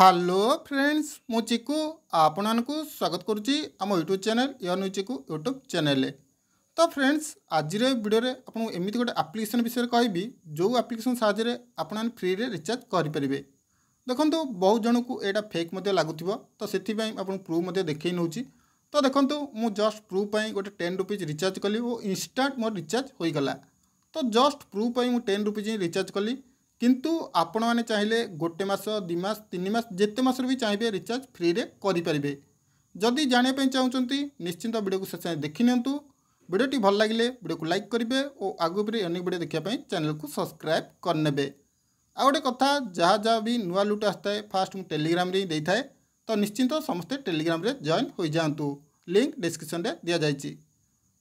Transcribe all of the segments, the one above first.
hello friends ମୁଁ ଚିକୁ ଆପଣମାନଙ୍କୁ ସ୍ୱାଗତ କରୁଛି ଆମ ୟୁଟ୍ୟୁବ୍ ଚ୍ୟାନେଲ୍ ୟନୁ ଚିକୁ ୟୁଟ୍ୟୁବ୍ ଚ୍ୟାନେଲ୍ରେ ତ ଫ୍ରେଣ୍ଡସ୍ ଆଜିର ଭିଡ଼ିଓରେ ଆପଣଙ୍କୁ ଏମିତି ଗୋଟେ ଆପ୍ଲିକେସନ୍ ବିଷୟରେ କହିବି ଯେଉଁ ଆପ୍ଲିକେସନ୍ ସାହାଯ୍ୟରେ ଆପଣମାନେ ଫ୍ରିରେ ରିଚାର୍ଜ କରିପାରିବେ ଦେଖନ୍ତୁ ବହୁତ ଜଣଙ୍କୁ ଏଇଟା ଫେକ୍ ମଧ୍ୟ ଲାଗୁଥିବ ତ ସେଥିପାଇଁ ଆପଣଙ୍କୁ ପ୍ରୁଫ୍ ମଧ୍ୟ ଦେଖାଇ ନେଉଛି ତ ଦେଖନ୍ତୁ ମୁଁ ଜଷ୍ଟ ପ୍ରୁଫ୍ ପାଇଁ ଗୋଟେ ଟେନ୍ ରୁପିଜ୍ ରିଚାର୍ଜ କଲି ଓ ଇନଷ୍ଟାଣ୍ଟ ମୋର ରିଚାର୍ଜ ହୋଇଗଲା ତ ଜଷ୍ଟ ପ୍ରୁଫ୍ ପାଇଁ ମୁଁ ଟେନ୍ ରୁପିଜ୍ ହିଁ ରିଚାର୍ଜ କଲି କିନ୍ତୁ ଆପଣମାନେ ଚାହିଁଲେ ଗୋଟେ ମାସ ଦୁଇ ମାସ ତିନି ମାସ ଯେତେ ମାସରେ ବି ଚାହିଁବେ ରିଚାର୍ଜ ଫ୍ରିରେ କରିପାରିବେ ଯଦି ଜାଣିବା ପାଇଁ ଚାହୁଁଛନ୍ତି ନିଶ୍ଚିନ୍ତ ଭିଡ଼ିଓକୁ ଶେଷ ଦେଖିନିଅନ୍ତୁ ଭିଡ଼ିଓଟି ଭଲ ଲାଗିଲେ ଭିଡ଼ିଓକୁ ଲାଇକ୍ କରିବେ ଓ ଆଗକୁ ବି ଅନେକ ଭିଡ଼ିଓ ଦେଖିବା ପାଇଁ ଚ୍ୟାନେଲକୁ ସବସ୍କ୍ରାଇବ୍ କରିନେବେ ଆଉ ଗୋଟେ କଥା ଯାହା ଯାହା ବି ନୂଆ ଲୁଟ୍ ଆସିଥାଏ ଫାଷ୍ଟ ମୁଁ ଟେଲିଗ୍ରାମରେ ହିଁ ଦେଇଥାଏ ତ ନିଶ୍ଚିନ୍ତ ସମସ୍ତେ ଟେଲିଗ୍ରାମରେ ଜଏନ୍ ହୋଇଯାଆନ୍ତୁ ଲିଙ୍କ୍ ଡେସ୍କ୍ରିପ୍ସନ୍ରେ ଦିଆଯାଇଛି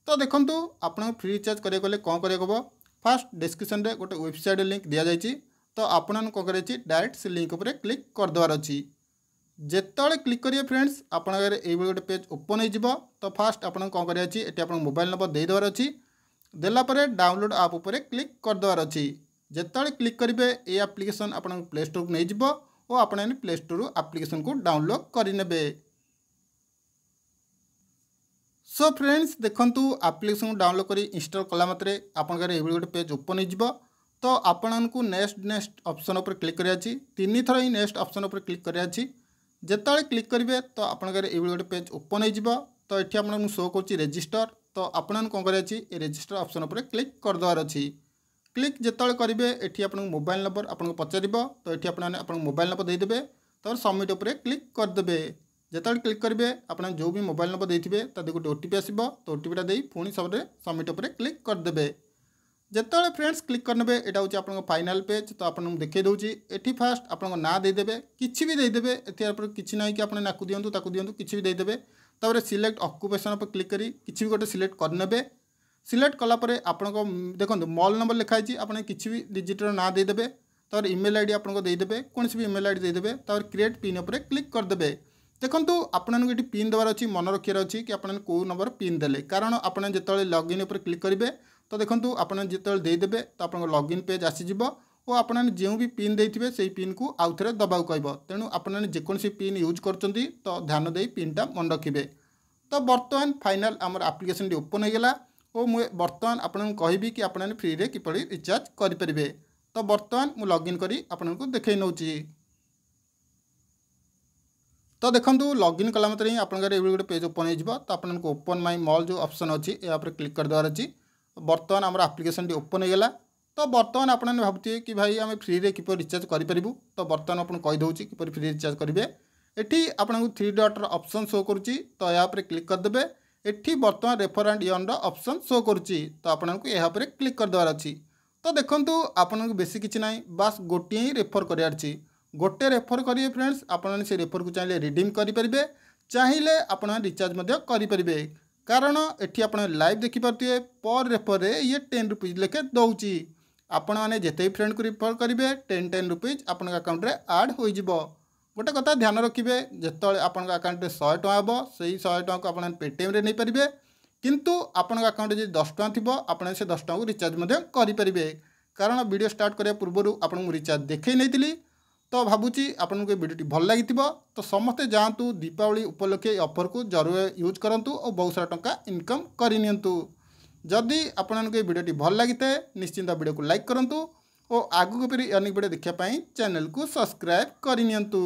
ତ ଦେଖନ୍ତୁ ଆପଣଙ୍କୁ ଫ୍ରି ରିଚାର୍ଜ କରିବାକୁ ଗଲେ କ'ଣ କରିବାକୁ ହେବ ଫାଷ୍ଟ ଡେସ୍କ୍ରିପ୍ସନ୍ରେ ଗୋଟେ ୱେବସାଇଟ୍ ଲିଙ୍କ୍ ଦିଆଯାଇଛି ତ ଆପଣ କ'ଣ କରିବାର ଅଛି ଡାଇରେକ୍ଟ ସେ ଲିଙ୍କ ଉପରେ କ୍ଲିକ୍ କରିଦେବାର ଅଛି ଯେତେବେଳେ କ୍ଲିକ୍ କରିବେ ଫ୍ରେଣ୍ଡସ୍ ଆପଣଙ୍କ ଏଇଭଳି ଗୋଟେ ପେଜ୍ ଓପନ୍ ହୋଇଯିବ ତ ଫାଷ୍ଟ ଆପଣଙ୍କୁ କ'ଣ କରିବାର ଅଛି ଏଠି ଆପଣଙ୍କ ମୋବାଇଲ ନମ୍ବର ଦେଇଦେବାର ଅଛି ଦେଲା ପରେ ଡାଉନଲୋଡ଼୍ ଆପ୍ ଉପରେ କ୍ଲିକ୍ କରିଦେବାର ଅଛି ଯେତେବେଳେ କ୍ଲିକ୍ କରିବେ ଏଇ ଆପ୍ଲିକେସନ୍ ଆପଣଙ୍କ ପ୍ଲେ ଷ୍ଟୋର୍କୁ ନେଇଯିବ ଓ ଆପଣ ଏଇ ପ୍ଲେ ଷ୍ଟୋର୍ରୁ ଆପ୍ଲିକେସନ୍କୁ ଡାଉନଲୋଡ଼୍ କରିନେବେ ସୋ ଫ୍ରେଣ୍ଡସ୍ ଦେଖନ୍ତୁ ଆପ୍ଲିକେସନ୍କୁ ଡାଉନଲୋଡ଼୍ କରି ଇନଷ୍ଟଲ୍ କଲା ମାତ୍ରେ ଆପଣଙ୍କର ଏଇଭଳି ଗୋଟେ ପେଜ୍ ଓପନ୍ ହୋଇଯିବ तो ଆପଣଙ୍କୁ ନେକ୍ସଟ ନେକ୍ସଟ ଅପସନ୍ ଉପରେ କ୍ଲିକ୍ କରିବାର ଅଛି ତିନିଥର ହିଁ ନେକ୍ସଟ ଅପସନ୍ ଉପରେ କ୍ଲିକ୍ କରିବାର ଅଛି ଯେତେବେଳେ କ୍ଲିକ୍ କରିବେ ତ ଆପଣଙ୍କର ଏଇଭଳି ଗୋଟେ ପେଜ୍ ଓପନ୍ ହୋଇଯିବ ତ ଏଠି ଆପଣଙ୍କୁ ଶୋ କରୁଛି ରେଜିଷ୍ଟର ତ ଆପଣଙ୍କୁ କ'ଣ କରିବାର ଅଛି ଏ ରେଜିଷ୍ଟର ଅପସନ୍ ଉପରେ କ୍ଲିକ୍ କରିଦେବାର ଅଛି କ୍ଲିକ୍ ଯେତେବେଳେ କରିବେ ଏଠି ଆପଣଙ୍କୁ ମୋବାଇଲ୍ ନମ୍ବର ଆପଣଙ୍କୁ ପଚାରିବ ତ ଏଠି ଆପଣମାନେ ଆପଣଙ୍କ ମୋବାଇଲ୍ ନମ୍ବର ଦେଇଦେବେ ତ ସବମିଟ୍ ଉପରେ କ୍ଲିକ୍ କରିଦେବେ ଯେତେବେଳେ କ୍ଲିକ୍ କରିବେ ଆପଣ ଯେଉଁ ବି ମୋବାଇଲ୍ ନମ୍ବର ଦେଇଥିବେ ତା ଦେହକୁ ଗୋଟେ ଓ ଟି ପି ଆସିବ ତ ଓଟିପିଟା ଦେଇ ପୁଣି ସବୁରେ ସବମିଟ୍ ଉପରେ କ୍ଲିକ୍ କରିଦେବେ যেতবে ফ্রেন্ডস ক্লিক করে এটা হচ্ছে আপনার ফাইনাল পেজ তো আপনার দেখাই দেছি এটি ফার্স্ট আপনার না দিয়েদেবে কিছু বি দিয়েদেবে এতে কিছু না কি আপনার নাকু দিও তাকে দিও কিছু বি দিয়েদেবে তাপরে সিলেক্ট অকুপেসন উপরে ক্লিক করে কিছু বি গোটে সিলেক্ট করে সিলেক্ট কলাপরে আপনার দেখুন মল নম্বর লেখা হয়েছে আপনার কিছু বি ডিজিটর না দিয়েদেবে তাপরে ইমেল আইডি আপনার দিয়েদেবে কোণী বি ইমেল আইডি দিয়েদেবে তাপরে ক্রিয়েট পিন উপরে ক্লিক করেদেবে দেখুন আপনার এটি পিন দেওয়ার অনেক মনে রক্ষার অনেক আপনার কেউ নম্বর পিন দেলে কারণ আপনার যেত লগইন উপরে ক্লিক করবে ତ ଦେଖନ୍ତୁ ଆପଣ ଯେତେବେଳେ ଦେଇଦେବେ ତ ଆପଣଙ୍କ ଲଗ୍ଇନ୍ ପେଜ୍ ଆସିଯିବ ଓ ଆପଣମାନେ ଯେଉଁ ବି ପିନ୍ ଦେଇଥିବେ ସେଇ ପିନ୍କୁ ଆଉ ଥରେ ଦେବାକୁ କହିବ ତେଣୁ ଆପଣମାନେ ଯେକୌଣସି ପିନ୍ ୟୁଜ୍ କରୁଛନ୍ତି ତ ଧ୍ୟାନ ଦେଇ ପିନ୍ଟା ମନେ ରଖିବେ ତ ବର୍ତ୍ତମାନ ଫାଇନାଲ୍ ଆମର ଆପ୍ଲିକେସନ୍ଟି ଓପନ୍ ହୋଇଗଲା ଓ ମୁଁ ବର୍ତ୍ତମାନ ଆପଣଙ୍କୁ କହିବି କି ଆପଣମାନେ ଫ୍ରିରେ କିଭଳି ରିଚାର୍ଜ କରିପାରିବେ ତ ବର୍ତ୍ତମାନ ମୁଁ ଲଗ୍ଇନ୍ କରି ଆପଣଙ୍କୁ ଦେଖାଇ ନେଉଛି ତ ଦେଖନ୍ତୁ ଲଗ୍ଇନ୍ କଲା ମାତ୍ରେ ହିଁ ଆପଣଙ୍କର ଏଭଳି ଗୋଟେ ପେଜ୍ ଓପନ୍ ହୋଇଯିବ ତ ଆପଣଙ୍କୁ ଓପନ୍ ମାଇ ମଲ୍ ଯେଉଁ ଅପସନ୍ ଅଛି ଏହା ଉପରେ କ୍ଲିକ୍ କରିଦେବାର ଅଛି বর্তমান আমার আপ্লিকেশনটি ওপেন হয়ে গেলা তো বর্তমান আপনার ভাবুথে কি ভাই আমি ফ্রিরে কিপর রিচার্জ করে পারু তো বর্তমান আপনার কইদি কিপর ফ্রি রিচার্জ করবে এটি আপনার থ্রি ডটর অপসন শো করছি তো এ উপরে ক্লিক করেদেবে এটি বর্তমান রেফর আন্ড ইয়নর অপসন শো করছি তো আপনার এ উপরে ক্লিক করেদেবার অছি তো দেখুন আপনার বেশি কিছু না বাস গোটিয়ে হি রেফর করার অছি গোটে রেফর করবে ফ্রেন্ডস আপনার সে রেফর কু চাইলে রিডিম করে চাইলে আপনার রিচার্জ করে କାରଣ ଏଠି ଆପଣ ଲାଇଭ୍ ଦେଖିପାରୁଥିବେ ପର୍ ରେଫର୍ରେ ଇଏ ଟେନ୍ ରୁପିଜ୍ ଲେଖେ ଦେଉଛି ଆପଣମାନେ ଯେତେ ବି ଫ୍ରେଣ୍ଡକୁ ରିଫର୍ କରିବେ ଟେନ୍ ଟେନ୍ ରୁପିଜ୍ ଆପଣଙ୍କ ଆକାଉଣ୍ଟରେ ଆଡ଼୍ ହୋଇଯିବ ଗୋଟେ କଥା ଧ୍ୟାନ ରଖିବେ ଯେତେବେଳେ ଆପଣଙ୍କ ଆକାଉଣ୍ଟରେ ଶହେ ଟଙ୍କା ହେବ ସେଇ ଶହେ ଟଙ୍କାକୁ ଆପଣମାନେ ପେଟିଏମ୍ରେ ନେଇପାରିବେ କିନ୍ତୁ ଆପଣଙ୍କ ଆକାଉଣ୍ଟରେ ଯଦି ଦଶ ଟଙ୍କା ଥିବ ଆପଣ ସେ ଦଶ ଟଙ୍କାକୁ ରିଚାର୍ଜ ମଧ୍ୟ କରିପାରିବେ କାରଣ ଭିଡ଼ିଓ ଷ୍ଟାର୍ଟ କରିବା ପୂର୍ବରୁ ଆପଣଙ୍କୁ ରିଚାର୍ଜ ଦେଖାଇ ନେଇଥିଲି ତ ଭାବୁଛି ଆପଣଙ୍କୁ ଏ ଭିଡ଼ିଓଟି ଭଲ ଲାଗିଥିବ ତ ସମସ୍ତେ ଯାଆନ୍ତୁ ଦୀପାବଳି ଉପଲକ୍ଷେ ଏ ଅଫର୍କୁ ଜରୁର ୟୁଜ୍ କରନ୍ତୁ ଓ ବହୁତ ସାରା ଟଙ୍କା ଇନକମ୍ କରିନିଅନ୍ତୁ ଯଦି ଆପଣଙ୍କୁ ଏ ଭିଡ଼ିଓଟି ଭଲ ଲାଗିଥାଏ ନିଶ୍ଚିନ୍ତ ଭିଡ଼ିଓକୁ ଲାଇକ୍ କରନ୍ତୁ ଓ ଆଗକୁ ଫେରି ଅନେକ ଭିଡ଼ିଓ ଦେଖିବା ପାଇଁ ଚ୍ୟାନେଲ୍କୁ ସବସ୍କ୍ରାଇବ୍ କରିନିଅନ୍ତୁ